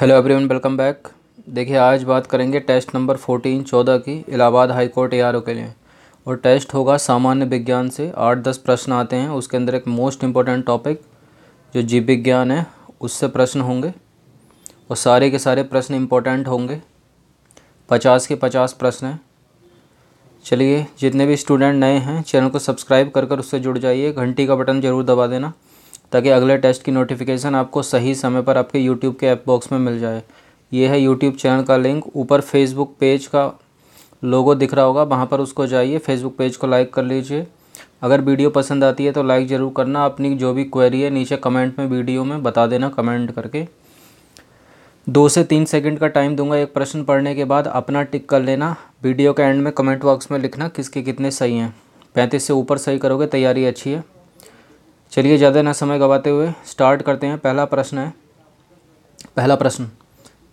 hello everyone welcome back देखिए आज बात करेंगे टेस्ट नंबर फोर्टीन चौदह की इलाहाबाद हाई कोर्ट ए के लिए और टेस्ट होगा सामान्य विज्ञान से आठ दस प्रश्न आते हैं उसके अंदर एक मोस्ट इम्पॉर्टेंट टॉपिक जो जीव विज्ञान है उससे प्रश्न होंगे और सारे के सारे प्रश्न इम्पोर्टेंट होंगे पचास के पचास प्रश्न हैं चलिए जितने भी स्टूडेंट नए हैं चैनल को सब्सक्राइब कर कर उससे जुड़ जाइए घंटी का बटन ज़रूर दबा देना ताकि अगले टेस्ट की नोटिफिकेशन आपको सही समय पर आपके यूट्यूब के ऐप बॉक्स में मिल जाए ये है यूट्यूब चैनल का लिंक ऊपर फेसबुक पेज का लोगो दिख रहा होगा वहाँ पर उसको जाइए फेसबुक पेज को लाइक कर लीजिए अगर वीडियो पसंद आती है तो लाइक ज़रूर करना अपनी जो भी क्वेरी है नीचे कमेंट में वीडियो में बता देना कमेंट करके दो से तीन सेकंड का टाइम दूंगा एक प्रश्न पढ़ने के बाद अपना टिक कर लेना वीडियो के एंड में कमेंट बॉक्स में लिखना किसके कितने सही हैं पैंतीस से ऊपर सही करोगे तैयारी अच्छी है चलिए ज़्यादा ना समय गवाते हुए स्टार्ट करते हैं पहला प्रश्न है पहला प्रश्न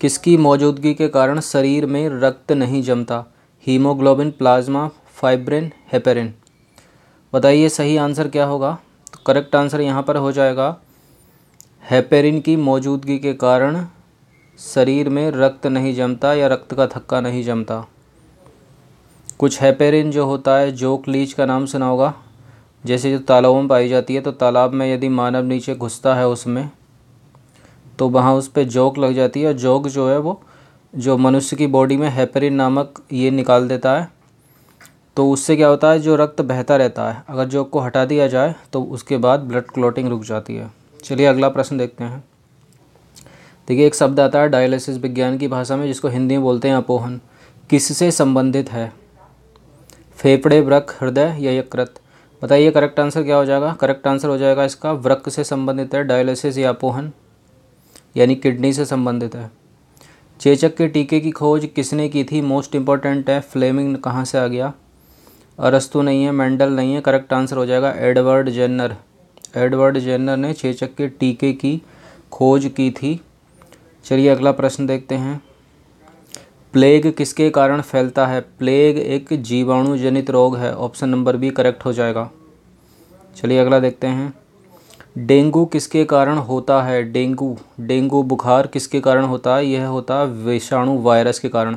किसकी मौजूदगी के कारण शरीर में रक्त नहीं जमता हीमोग्लोबिन प्लाज्मा फाइब्रिन हेपेरिन बताइए सही आंसर क्या होगा तो करेक्ट आंसर यहाँ पर हो जाएगा हेपेरिन की मौजूदगी के कारण शरीर में रक्त नहीं जमता या रक्त का थक्का नहीं जमता कुछ हैपेरिन जो होता है जोक लीच का नाम सुना होगा जैसे जो तालाबों में पाई जाती है तो तालाब में यदि मानव नीचे घुसता है उसमें तो वहाँ उस पर जोक लग जाती है और जोक जो है वो जो मनुष्य की बॉडी में हैपरिन नामक ये निकाल देता है तो उससे क्या होता है जो रक्त बहता रहता है अगर जोक को हटा दिया जाए तो उसके बाद ब्लड क्लोटिंग रुक जाती है चलिए अगला प्रश्न देखते हैं देखिए एक शब्द आता है डायलिसिस विज्ञान की भाषा में जिसको हिंदी में बोलते हैं अपोहन किससे संबंधित है फेफड़े वृक हृदय या यकृत बताइए करेक्ट आंसर क्या हो जाएगा करेक्ट आंसर हो जाएगा इसका वृक्क से संबंधित है डायलिसिस या अपोहन यानी किडनी से संबंधित है चेचक के टीके की खोज किसने की थी मोस्ट इंपॉर्टेंट है फ्लेमिंग कहाँ से आ गया अरस्तु नहीं है मेंडल नहीं है करेक्ट आंसर हो जाएगा एडवर्ड जेनर एडवर्ड जेनर ने चेचक के टीके की खोज की थी चलिए अगला प्रश्न देखते हैं प्लेग किसके कारण फैलता है प्लेग एक जीवाणु जनित रोग है ऑप्शन नंबर बी करेक्ट हो जाएगा चलिए अगला देखते हैं डेंगू किसके कारण होता है डेंगू डेंगू बुखार किसके कारण होता है यह होता है विषाणु वायरस के कारण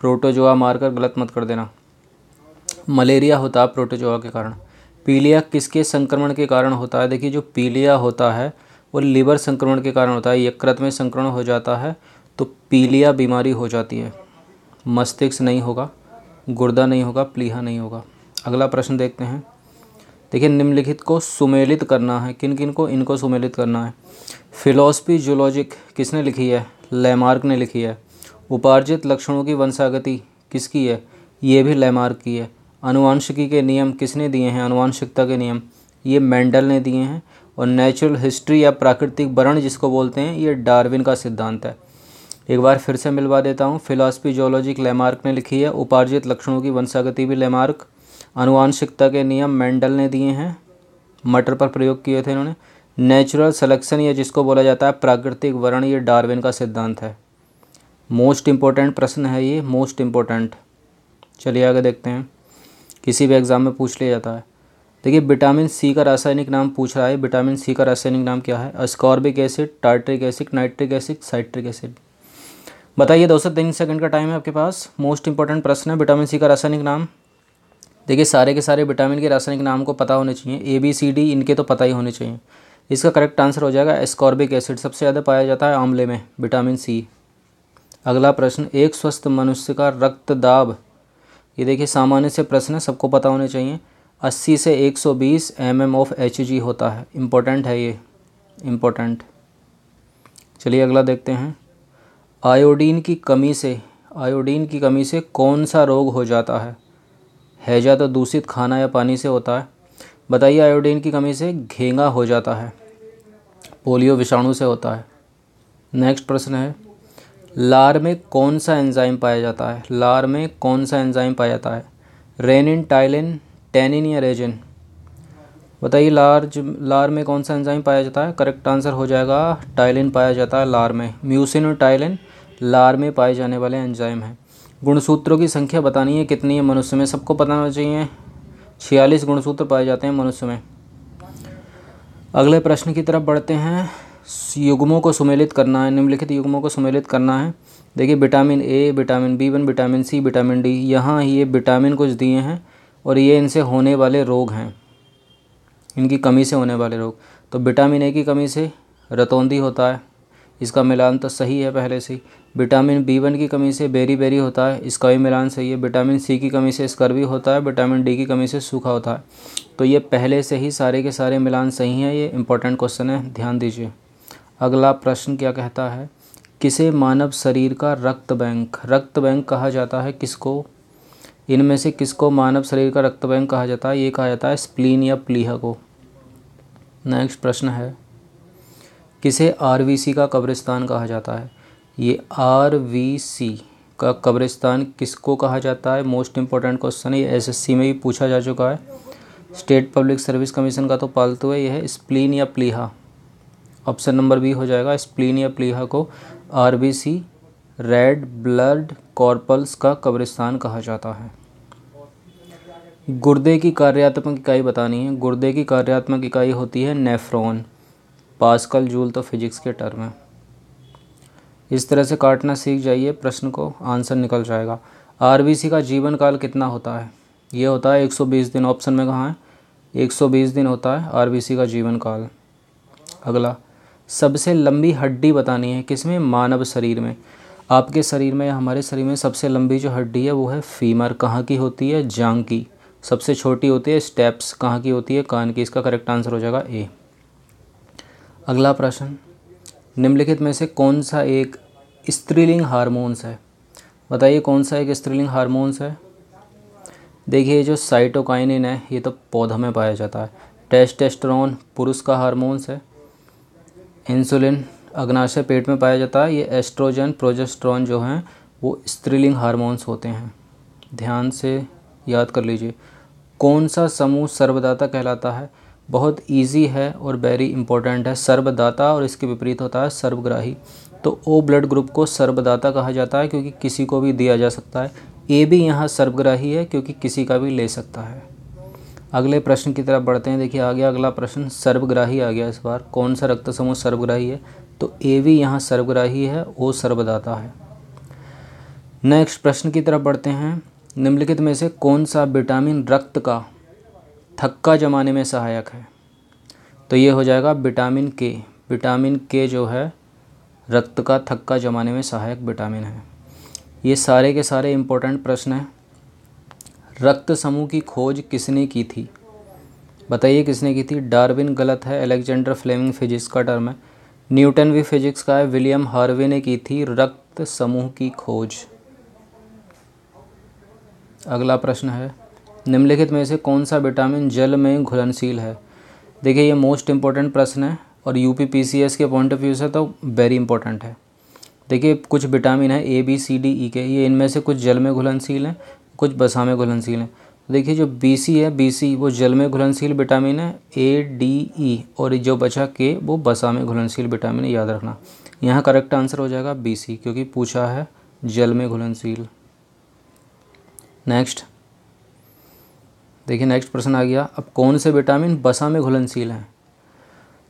प्रोटोजोआ मारकर गलत मत कर देना मलेरिया होता है प्रोटोजोआ के कारण पीलिया किसके संक्रमण के कारण होता है देखिए जो पीलिया होता है वो लिवर संक्रमण के कारण होता है यकृत में संक्रमण हो जाता है तो पीलिया बीमारी हो जाती है मस्तिष्क नहीं होगा गुर्दा नहीं होगा प्लीहा नहीं होगा अगला प्रश्न देखते हैं देखिए निम्नलिखित को सुमेलित करना है किन किन को इनको सुमेलित करना है फिलॉसफी जूलॉजिक किसने लिखी है लेमार्क ने लिखी है उपार्जित लक्षणों की वंशागति किसकी है ये भी लेमार्क की है अनुवांशिकी के नियम किसने दिए हैं अनुवांशिकता के नियम ये मेंडल ने दिए हैं और नेचुरल हिस्ट्री या प्राकृतिक वर्ण जिसको बोलते हैं ये डार्विन का सिद्धांत है एक बार फिर से मिलवा देता हूँ फिलासफी जोलॉजिक लेमार्क ने लिखी है उपार्जित लक्षणों की वंशागति भी लेमार्क अनुवांशिकता के नियम मेंडल ने दिए हैं मटर पर प्रयोग किए थे इन्होंने नेचुरल सेलेक्शन या जिसको बोला जाता है प्राकृतिक वर्ण ये डार्विन का सिद्धांत है मोस्ट इम्पोर्टेंट प्रश्न है ये मोस्ट इम्पोर्टेंट चलिए आगे देखते हैं किसी भी एग्ज़ाम में पूछ लिया जाता है देखिए विटामिन सी का रासायनिक नाम पूछ रहा है विटामिन सी का रासायनिक नाम क्या है ascorbic acid tartaric acid nitric acid citric acid बताइए दो सौ तीन सेकंड का टाइम है आपके पास मोस्ट इंपॉर्टेंट प्रश्न है विटामिन सी का रासायनिक नाम देखिए सारे के सारे विटामिन के रासायनिक नाम को पता होने चाहिए ए बी सी डी इनके तो पता ही होने चाहिए इसका करेक्ट आंसर हो जाएगा एस्कॉर्बिक एसिड सबसे ज़्यादा पाया जाता है आंवले में विटामिन सी अगला प्रश्न एक स्वस्थ मनुष्य का रक्त दाब ये देखिए सामान्य से प्रश्न है सबको पता होने चाहिए 80 से 120 सौ बीस M M of H G होता है इम्पोर्टेंट है ये इम्पोर्टेंट चलिए अगला देखते हैं आयोडीन की कमी से आयोडीन की कमी से कौन सा रोग हो जाता है हैजा तो दूषित खाना या पानी से होता है बताइए आयोडीन की कमी से घेंगा हो जाता है पोलियो विषाणु से होता है नेक्स्ट प्रश्न है लार में कौन सा एंजाइम पाया जाता है लार में कौन सा एंजाइम पाया जाता है रेनिन टाइलिन टेनिन या रेजिन बताइए लार्ज लार में कौन सा एंजाइम पाया जाता है करेक्ट आंसर हो जाएगा टाइलिन पाया जाता है लार में म्यूसिन और टाइलिन लार में पाए जाने वाले एंजाइम हैं गुणसूत्रों की संख्या बतानी है कितनी है मनुष्य में सबको पता होना चाहिए छियालीस गुणसूत्र पाए जाते हैं मनुष्य में अगले प्रश्न की तरफ बढ़ते हैं युग्मों को सुमेलित करना है निम्नलिखित युग्मों को सुमेलित करना है देखिए vitamin A vitamin B one vitamin C vitamin D यहाँ ये विटामिन कुछ दिए हैं और ये इनसे होने वाले रोग हैं इनकी कमी से होने वाले रोग तो विटामिन ए की कमी से रतौंदी होता है इसका मिलान तो सही है पहले से विटामिन बी वन की कमी से बेरी बेरी होता है इसका भी मिलान सही है विटामिन सी की कमी से स्कर्वी होता है विटामिन डी की कमी से सूखा होता है तो ये पहले से ही सारे के सारे मिलान सही हैं ये इंपॉर्टेंट क्वेश्चन है ध्यान दीजिए अगला प्रश्न क्या कहता है किसे मानव शरीर का रक्त बैंक रक्त बैंक कहा जाता है किसको इनमें से किसको मानव शरीर का रक्त बैंक कहा जाता है ये कहा जाता है स्प्लीन या प्लीहा को नेक्स्ट प्रश्न है किसे आरवीसी का कब्रिस्तान कहा जाता है ये आर वी सी का कब्रिस्तान किसको कहा जाता है मोस्ट इंपॉर्टेंट क्वेश्चन है ये सी में भी पूछा जा चुका है स्टेट पब्लिक सर्विस कमीशन का तो पालतू है यह है स्प्लीन या प्लीहा ऑप्शन नंबर बी हो जाएगा स्प्लीन या प्लीहा को R B C red blood corpuscles का कब्रिस्तान कहा जाता है गुर्दे की कार्यात्मक इकाई बतानी है गुर्दे की कार्यात्मक इकाई होती है नेफ्रॉन पास्कल जूल तो फिजिक्स के टर्म है इस तरह से काटना सीख जाइए प्रश्न को आंसर निकल जाएगा आर का जीवन काल कितना होता है ये होता है 120 दिन ऑप्शन में कहाँ है 120 दिन होता है आर का जीवन काल अगला सबसे लंबी हड्डी बतानी है किसमें मानव शरीर में आपके शरीर में या हमारे शरीर में सबसे लंबी जो हड्डी है वो है फीमर कहाँ की होती है जांग की सबसे छोटी होती है स्टेप्स कहाँ की होती है कान की इसका करेक्ट आंसर हो जाएगा ए अगला प्रश्न निम्नलिखित में से कौन सा एक स्त्रीलिंग हार्मोन्स है बताइए कौन सा एक स्त्रीलिंग हार्मोन्स है देखिए जो साइटोकाइनिन है ये तो पौधा में पाया जाता है टेस्टेस्टोन पुरुष का हार्मोन्स है इंसुलिन अग्नाशय पेट में पाया जाता है ये एस्ट्रोजन प्रोजेस्ट्रॉन जो हैं वो स्त्रीलिंग हार्मोन्स होते हैं ध्यान से याद कर लीजिए कौन सा समूह सर्वदाता कहलाता है बहुत इजी है और वेरी इंपॉर्टेंट है सर्वदाता और इसके विपरीत होता है सर्वग्राही तो ओ ब्लड ग्रुप को सर्वदाता कहा जाता है क्योंकि किसी को भी दिया जा सकता है ए भी यहाँ सर्वग्राही है क्योंकि किसी का भी ले सकता है अगले प्रश्न की तरफ बढ़ते हैं देखिए आ गया अगला प्रश्न सर्वग्राही आ गया इस बार कौन सा रक्त समूह सर्वग्राही है तो ए भी यहाँ सर्वग्राही है ओ सर्वदाता है नेक्स्ट प्रश्न की तरफ बढ़ते हैं निम्नलिखित में से कौन सा विटामिन रक्त का थक्का जमाने में सहायक है तो ये हो जाएगा विटामिन के विटामिन के जो है रक्त का थक्का जमाने में सहायक विटामिन है ये सारे के सारे इम्पोर्टेंट प्रश्न हैं रक्त समूह की खोज किसने की थी बताइए किसने की थी डार्विन गलत है अलेक्जेंडर फ्लेमिंग फिजिक्स का टर्म है न्यूटन भी फिजिक्स का है विलियम हार्वे ने की थी रक्त समूह की खोज अगला प्रश्न है निम्नलिखित में से कौन सा विटामिन जल में घुलनशील है देखिए ये मोस्ट इम्पोर्टेंट प्रश्न है और U P P C S के पॉइंट ऑफ व्यू से तो वेरी इंपॉर्टेंट है देखिए कुछ विटामिन है A B C D E के ये इनमें से कुछ जल में घुलनशील हैं कुछ बसा में घुलनशील हैं तो देखिए जो बी सी है बी सी वो जल में घुलनशील विटामिन है ए डी ई और जो बचा के वो बसा में घुलनशील विटामिन है याद रखना यहाँ करेक्ट आंसर हो जाएगा बी सी क्योंकि पूछा है जल में घुलनशील नेक्स्ट देखिए नेक्स्ट प्रश्न आ गया अब कौन से विटामिन बसा में घुलनशील हैं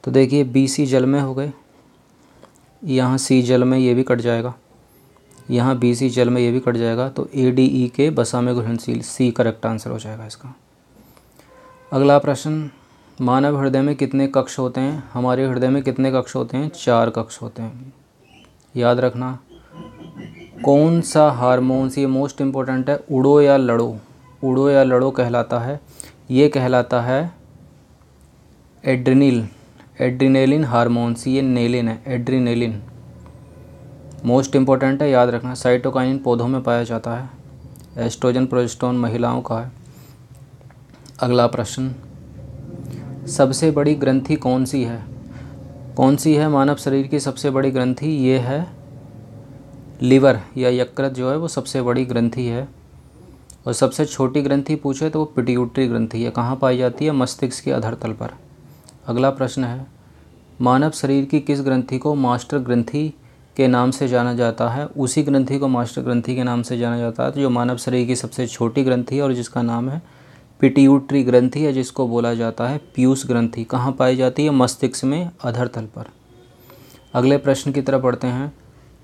तो देखिए बी सी जल में हो गए यहाँ सी जल में ये भी कट जाएगा यहाँ बी सी जल में ये भी कट जाएगा तो ए डी ई के बसा में घुलनशील सी करेक्ट आंसर हो जाएगा इसका अगला प्रश्न मानव हृदय में कितने कक्ष होते हैं हमारे हृदय में कितने कक्ष होते हैं चार कक्ष होते हैं याद रखना कौन सा हारमोन्स ये मोस्ट इम्पोर्टेंट है उड़ो या लड़ो उड़ो या लड़ो कहलाता है ये कहलाता है एड्रिनिल एड्रीनेलिन हार्मोन्स ये नेलिन है एड्रीनेलिन मोस्ट इम्पॉर्टेंट है याद रखना साइटोकाइन पौधों में पाया जाता है एस्ट्रोजन प्रोजेस्टोन महिलाओं का है अगला प्रश्न सबसे बड़ी ग्रंथि कौन सी है कौन सी है मानव शरीर की सबसे बड़ी ग्रंथि ये है लीवर या यकृत जो है वो सबसे बड़ी ग्रंथि है और सबसे छोटी ग्रंथि पूछे तो वो पिट्यूटरी ग्रंथि है कहाँ पाई जाती है मस्तिष्क के अधर तल पर अगला प्रश्न है मानव शरीर की किस ग्रंथि को मास्टर ग्रंथि के नाम से जाना जाता है उसी ग्रंथि को मास्टर ग्रंथि के नाम से जाना जाता है तो जो मानव शरीर की सबसे छोटी ग्रंथि है और जिसका नाम है पिट्यूटरी ग्रंथि है जिसको बोला जाता है पीयूष ग्रंथि कहाँ पाई जाती है मस्तिष्क में अधर तल पर अगले प्रश्न की तरफ पढ़ते हैं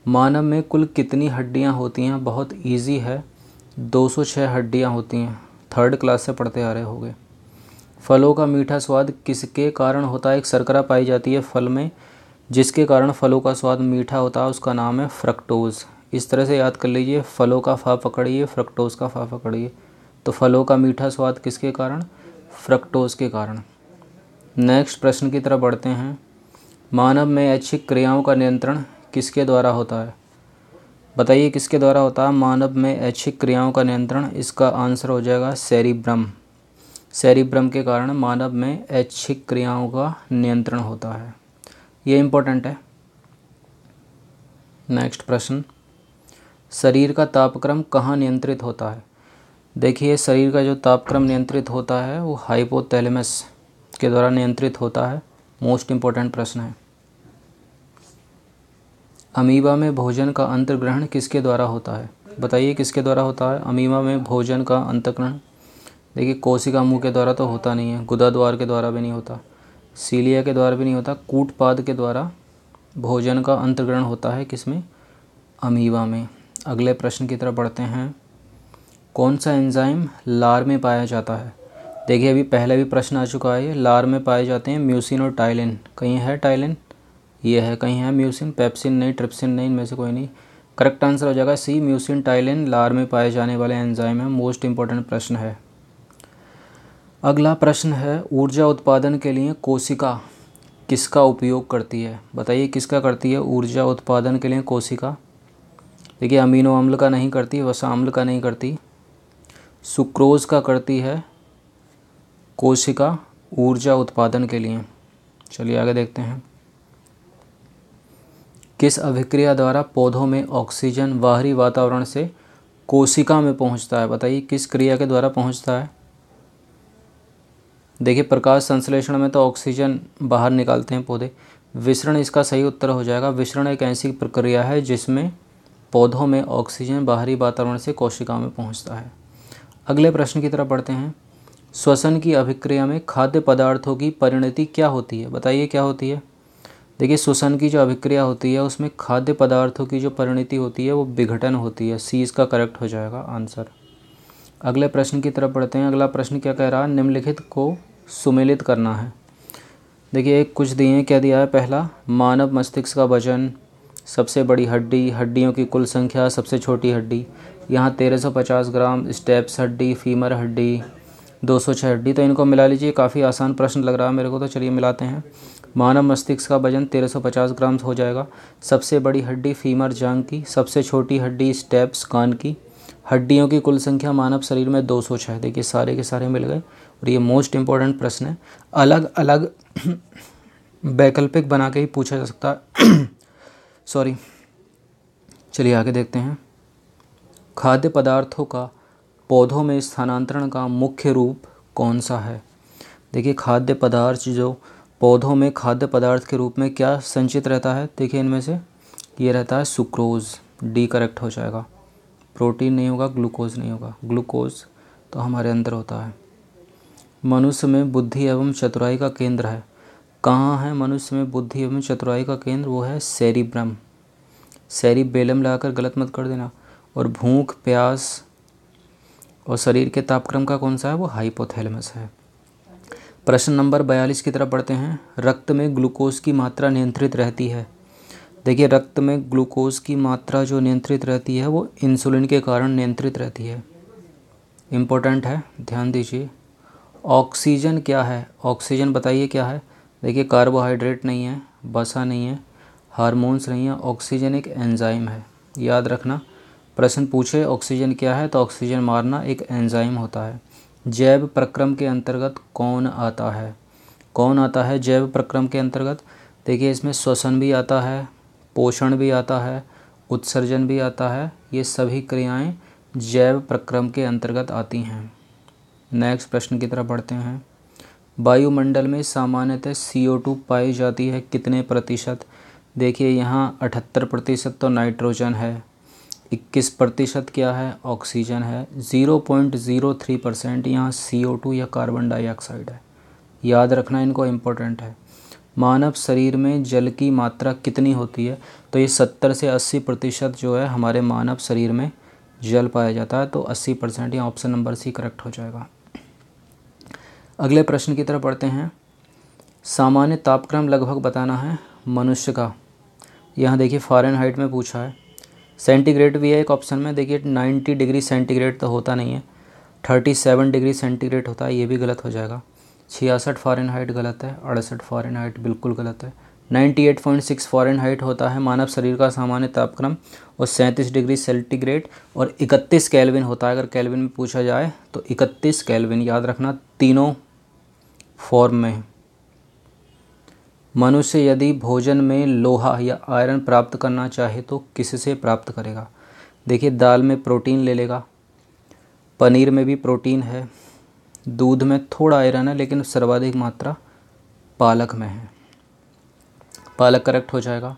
मानव में कुल कितनी हड्डियाँ होती हैं बहुत ईजी है 206 हड्डियाँ होती हैं थर्ड क्लास से पढ़ते आ रहे होंगे फलों का मीठा स्वाद किसके कारण होता है एक शर्करा पाई जाती है फल में जिसके कारण फलों का स्वाद मीठा होता है उसका नाम है फ्रक्टोज़ इस तरह से याद कर लीजिए फलों का फा पकड़िए फ्रक्टोज़ का फा पकड़िए तो फलों का मीठा स्वाद किसके कारण फ्रक्टोज़ के कारण नेक्स्ट प्रश्न की तरफ बढ़ते हैं मानव में ऐच्छिक क्रियाओं का नियंत्रण किसके द्वारा होता है बताइए किसके द्वारा होता है मानव में ऐच्छिक क्रियाओं का नियंत्रण इसका आंसर हो जाएगा सेरिब्रम सेरिब्रम के कारण मानव में ऐच्छिक क्रियाओं का नियंत्रण होता है ये इम्पोर्टेंट है नेक्स्ट प्रश्न शरीर का तापक्रम कहाँ नियंत्रित होता है देखिए शरीर का जो तापक्रम नियंत्रित होता है वो हाइपोथैलेमस के द्वारा नियंत्रित होता है मोस्ट इम्पोर्टेंट प्रश्न है अमीबा में भोजन का अंतर्ग्रहण किसके द्वारा होता है बताइए किसके द्वारा होता है अमीबा में भोजन का अंतर्ग्रहण देखिए कोशिका मुँह के द्वारा तो होता नहीं है गुदा द्वार के द्वारा भी नहीं होता सीलिया के द्वारा भी नहीं होता कूटपाद के द्वारा भोजन का अंतग्रहण होता है किसमें अमीबा में अगले प्रश्न की तरफ बढ़ते हैं कौन सा एंजाइम लार में पाया जाता है देखिए अभी पहला भी प्रश्न आ चुका है लार में पाए जाते हैं म्यूसिन और टाइलिन कहीं है टाइलिन ये है कहीं है म्यूसिन पेप्सिन नहीं ट्रिप्सिन नहीं इनमें से कोई नहीं करेक्ट आंसर हो जाएगा सी म्यूसिन टाइलिन लार में पाए जाने वाले एंजाइम है मोस्ट इंपॉर्टेंट प्रश्न है अगला प्रश्न है ऊर्जा उत्पादन के लिए कोशिका किसका उपयोग करती है बताइए किसका करती है ऊर्जा उत्पादन के लिए कोशिका देखिए अमीनो अम्ल का नहीं करती वसा अम्ल का नहीं करती सुक्रोज का करती है कोशिका ऊर्जा उत्पादन के लिए चलिए आगे देखते हैं किस अभिक्रिया द्वारा पौधों में ऑक्सीजन बाहरी वातावरण से कोशिका में पहुंचता है बताइए किस क्रिया के द्वारा पहुंचता है देखिए प्रकाश संश्लेषण में तो ऑक्सीजन बाहर निकालते हैं पौधे विसरण इसका सही उत्तर हो जाएगा विसरण एक ऐसी प्रक्रिया है जिसमें पौधों में ऑक्सीजन बाहरी वातावरण से कोशिका में पहुंचता है अगले प्रश्न की तरफ बढ़ते हैं श्वसन की अभिक्रिया में खाद्य पदार्थों की परिणति क्या होती है बताइए क्या होती है देखिए श्वसन की जो अभिक्रिया होती है उसमें खाद्य पदार्थों की जो परिणति होती है वो विघटन होती है सी इसका करेक्ट हो जाएगा आंसर अगले प्रश्न की तरफ बढ़ते हैं अगला प्रश्न क्या कह रहा है निम्नलिखित को सुमेलित करना है देखिए एक कुछ दिए क्या दिया है पहला मानव मस्तिष्क का वजन सबसे बड़ी हड्डी हड्डियों की कुल संख्या सबसे छोटी हड्डी यहाँ 1350 ग्राम स्टेप्स हड्डी फीमर हड्डी 206 हड्डी तो इनको मिला लीजिए काफ़ी आसान प्रश्न लग रहा है मेरे को तो चलिए मिलाते हैं मानव मस्तिष्क का वजन 1350 ग्राम हो जाएगा सबसे बड़ी हड्डी फीमर जांग की सबसे छोटी हड्डी स्टेप्स कान की हड्डियों की कुल संख्या मानव शरीर में 206 देखिए सारे के सारे मिल गए और ये मोस्ट इम्पॉर्टेंट प्रश्न है अलग अलग वैकल्पिक बना के ही पूछा जा सकता है सॉरी चलिए आगे देखते हैं खाद्य पदार्थों का पौधों में स्थानांतरण का मुख्य रूप कौन सा है देखिए खाद्य पदार्थ जो पौधों में खाद्य पदार्थ के रूप में क्या संचित रहता है देखिए इनमें से ये रहता है सुक्रोज डी करेक्ट हो जाएगा प्रोटीन नहीं होगा ग्लूकोज नहीं होगा ग्लूकोज तो हमारे अंदर होता है मनुष्य में बुद्धि एवं चतुराई का केंद्र है कहाँ है मनुष्य में बुद्धि एवं चतुराई का केंद्र वो है सैरी बेलम लगाकर गलत मत कर देना और भूख प्यास और शरीर के तापक्रम का कौन सा है वो हाइपोथैलमस है प्रश्न नंबर बयालीस की तरफ पढ़ते हैं रक्त में ग्लूकोज की मात्रा नियंत्रित रहती है देखिए रक्त में ग्लूकोज की मात्रा जो नियंत्रित रहती है वो इंसुलिन के कारण नियंत्रित रहती है इम्पोर्टेंट है ध्यान दीजिए ऑक्सीजन क्या है ऑक्सीजन बताइए क्या है देखिए कार्बोहाइड्रेट नहीं है बसा नहीं है हार्मोन्स नहीं है ऑक्सीजन एक एंजाइम है याद रखना प्रश्न पूछे ऑक्सीजन क्या है तो ऑक्सीजन मारना एक एंजाइम होता है जैव प्रक्रम के अंतर्गत कौन आता है कौन आता है जैव प्रक्रम के अंतर्गत देखिए इसमें श्वसन भी आता है पोषण भी आता है उत्सर्जन भी आता है ये सभी क्रियाएं जैव प्रक्रम के अंतर्गत आती हैं नेक्स्ट प्रश्न की तरफ बढ़ते हैं वायुमंडल में सामान्यतः सी ओ टू पाई जाती है कितने प्रतिशत देखिए यहाँ अठहत्तर प्रतिशत तो नाइट्रोजन है इक्कीस प्रतिशत क्या है ऑक्सीजन है zero point zero three percent यहाँ सी ओ टू या कार्बन डाइऑक्साइड है याद रखना इनको इम्पोर्टेंट है मानव शरीर में जल की मात्रा कितनी होती है तो ये सत्तर से अस्सी प्रतिशत जो है हमारे मानव शरीर में जल पाया जाता है तो अस्सी परसेंट यहाँ ऑप्शन नंबर सी करेक्ट हो जाएगा अगले प्रश्न की तरफ पढ़ते हैं सामान्य तापक्रम लगभग बताना है मनुष्य का यहाँ देखिए फॉरन हाइट में पूछा है सेंटीग्रेड भी है एक ऑप्शन में देखिए 90 डिग्री सेंटीग्रेड तो होता नहीं है 37 डिग्री सेंटीग्रेड होता है ये भी गलत हो जाएगा छियासठ फ़ॉरन हाइट गलत है अड़सठ फ़ॉरन हाइट बिल्कुल गलत है 98.6 फॉरन हाइट होता है मानव शरीर का सामान्य तापक्रम और सैंतीस डिग्री सेल्टीग्रेड और 31 कैलविन होता है अगर कैलविन में पूछा जाए तो 31 कैलविन याद रखना तीनों फॉर्म में मनुष्य यदि भोजन में लोहा या आयरन प्राप्त करना चाहे तो किससे प्राप्त करेगा देखिए दाल में प्रोटीन ले लेगा पनीर में भी प्रोटीन है दूध में थोड़ा आयरन है लेकिन सर्वाधिक मात्रा पालक में है पालक करेक्ट हो जाएगा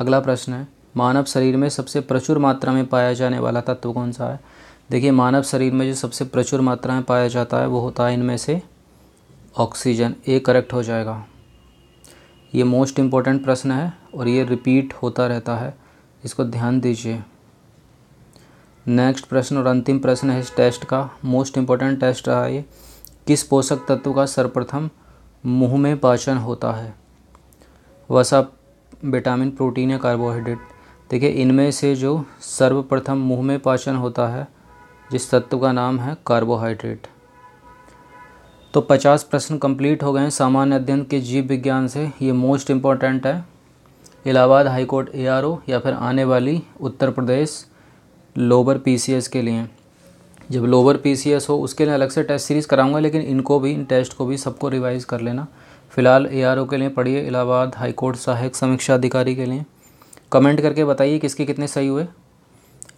अगला प्रश्न है मानव शरीर में सबसे प्रचुर मात्रा में पाया जाने वाला तत्व कौन सा है देखिए मानव शरीर में जो सबसे प्रचुर मात्रा में पाया जाता है वो होता है इनमें से ऑक्सीजन ए करेक्ट हो जाएगा ये मोस्ट इम्पॉर्टेंट प्रश्न है और ये रिपीट होता रहता है इसको ध्यान दीजिए नेक्स्ट प्रश्न और अंतिम प्रश्न है इस टेस्ट का मोस्ट इम्पोर्टेंट टेस्ट रहा ये किस पोषक तत्व का सर्वप्रथम मुंह में पाचन होता है वसा विटामिन प्रोटीन या कार्बोहाइड्रेट देखिए इनमें से जो सर्वप्रथम मुंह में पाचन होता है जिस तत्व का नाम है कार्बोहाइड्रेट तो 50 प्रश्न कंप्लीट हो गए हैं सामान्य अध्ययन के जीव विज्ञान से ये मोस्ट इम्पॉर्टेंट है इलाहाबाद हाईकोर्ट ए या फिर आने वाली उत्तर प्रदेश लोअर पी के लिए जब लोअर पी हो उसके लिए अलग से टेस्ट सीरीज़ कराऊंगा लेकिन इनको भी इन टेस्ट को भी सबको रिवाइज़ कर लेना फ़िलहाल ए के लिए पढ़िए इलाहाबाद हाईकोर्ट सहायक समीक्षा अधिकारी के लिए कमेंट करके बताइए किसके कितने सही हुए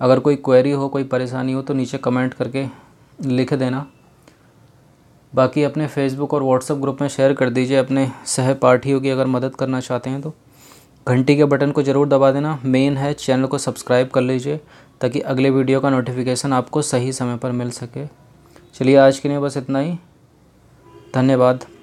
अगर कोई क्वेरी हो कोई परेशानी हो तो नीचे कमेंट करके लिख देना बाकी अपने फेसबुक और व्हाट्सएप ग्रुप में शेयर कर दीजिए अपने सहपाठियों की अगर मदद करना चाहते हैं तो घंटी के बटन को ज़रूर दबा देना मेन है चैनल को सब्सक्राइब कर लीजिए ताकि अगले वीडियो का नोटिफिकेशन आपको सही समय पर मिल सके चलिए आज के लिए बस इतना ही धन्यवाद